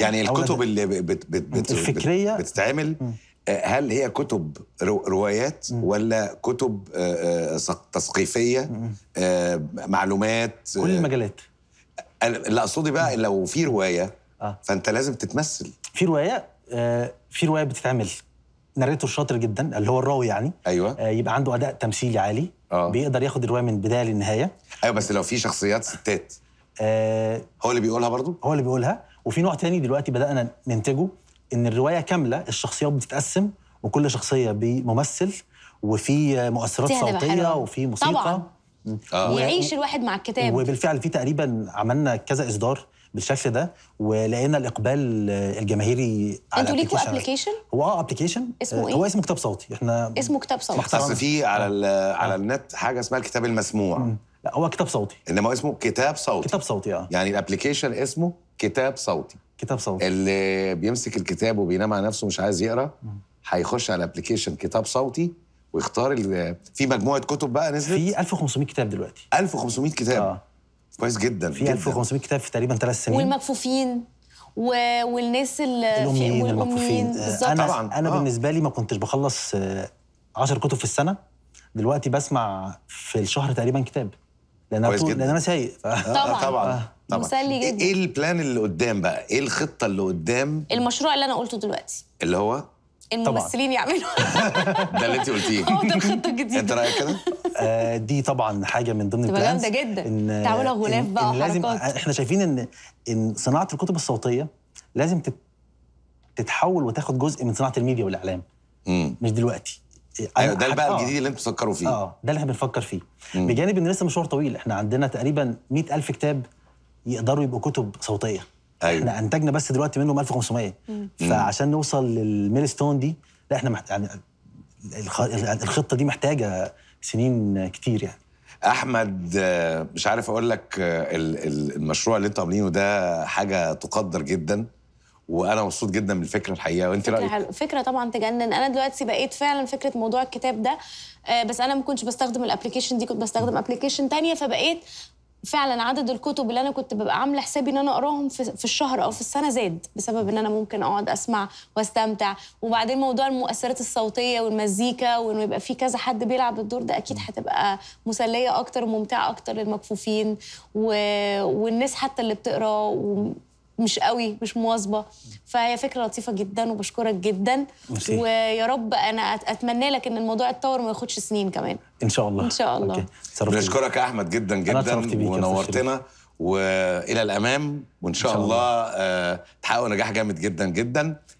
يعني الكتب اللي بت بت بت الفكرية بتتعمل آه، هل هي كتب روايات ولا كتب آه، آه، تثقيفيه معلومات كل المجالات اللي اقصدي بقى لو في روايه فانت لازم تتمثل في روايه في روايه بتتعمل ناريتور شاطر جدا اللي هو الراوي يعني ايوه يبقى عنده اداء تمثيلي عالي أوه. بيقدر ياخد الروايه من بدايه للنهايه ايوه بس لو في شخصيات ستات آه، هو اللي بيقولها برضو؟ هو اللي بيقولها وفي نوع تاني دلوقتي بدأنا ننتجه إن الرواية كاملة الشخصيات بتتقسم وكل شخصية بممثل وفي مؤثرات صوتية وفي موسيقى طبعا آه. ويعيش الواحد مع الكتاب وبالفعل في تقريبا عملنا كذا إصدار بالشكل ده ولقينا الاقبال الجماهيري على انتوا ليكوا ابلكيشن هو اه ابلكيشن اسمه آه، ايه هو اسمه كتاب صوتي احنا اسمه كتاب صوتي بس في على آه. على النت حاجه اسمها الكتاب المسموع مم. لا هو كتاب صوتي انما اسمه كتاب صوتي كتاب صوتي اه يعني الابلكيشن اسمه كتاب صوتي كتاب صوتي اللي بيمسك الكتاب وبينام على نفسه مش عايز يقرا هيخش على الابلكيشن كتاب صوتي ويختار في مجموعه كتب بقى نزلت في 1500 كتاب دلوقتي 1500 كتاب آه. كويس جدا في 1500 كتاب في تقريبا ثلاث سنين والمكفوفين و... والناس اللي الاميين المكفوفين آه، انا طبعا. انا آه. بالنسبه لي ما كنتش بخلص 10 آه، كتب في السنه دلوقتي بسمع في الشهر تقريبا كتاب لان كويس جدا لان انا سايق ف... آه، طبعا آه، آه. طبعا مسلي إيه- جدا ايه البلان اللي قدام بقى؟ ايه الخطه اللي قدام؟ المشروع اللي انا قلته دلوقتي اللي هو؟ الممثلين يعملوا ده اللي انت قلتيه هو ده الخطه الجديده انت رايك كده؟ دي طبعا حاجه من ضمن البلان جامده جدا إن تعملها غلاف بقى إن لازم احنا شايفين ان ان صناعه الكتب الصوتيه لازم تتحول وتاخد جزء من صناعه الميديا والاعلام مش دلوقتي أيوة ده البقى آه. الجديد اللي انتم بتفكروا فيه اه ده اللي احنا بنفكر فيه مم. بجانب ان لسه مشوار طويل احنا عندنا تقريبا 100000 كتاب يقدروا يبقوا كتب صوتيه أيوة. احنا انتجنا بس دلوقتي منهم 1500 مم. فعشان نوصل للميلستون دي لا احنا محت... يعني الخطه دي محتاجه سنين كتير يعني احمد مش عارف اقول لك المشروع اللي انتوا عاملينه ده حاجه تقدر جدا وانا مبسوط جدا بالفكره الحقيقه وانت رايك حلو. فكره طبعا تجنن انا دلوقتي بقيت فعلا فكره موضوع الكتاب ده آه، بس انا ما كنتش بستخدم الابلكيشن دي كنت بستخدم ابلكيشن ثانيه فبقيت فعلا عدد الكتب اللي انا كنت ببقى عامله حسابي ان انا اقراهم في, في الشهر او في السنه زاد بسبب ان انا ممكن اقعد اسمع واستمتع وبعدين موضوع المؤثرات الصوتيه والمزيكا وانه يبقى في كذا حد بيلعب الدور ده اكيد هتبقى مسليه اكتر وممتعه اكتر للمكفوفين و... والناس حتى اللي بتقرا و... مش قوي مش مواظبه فهي فكره لطيفه جدا وبشكرك جدا مرسي. ويا رب انا اتمنى لك ان الموضوع يتطور وما ياخدش سنين كمان ان شاء الله ان شاء الله بشكرك يا احمد جدا جدا ونورتنا والى الامام وان شاء, إن شاء الله, الله. آه، تحققوا نجاح جامد جدا جدا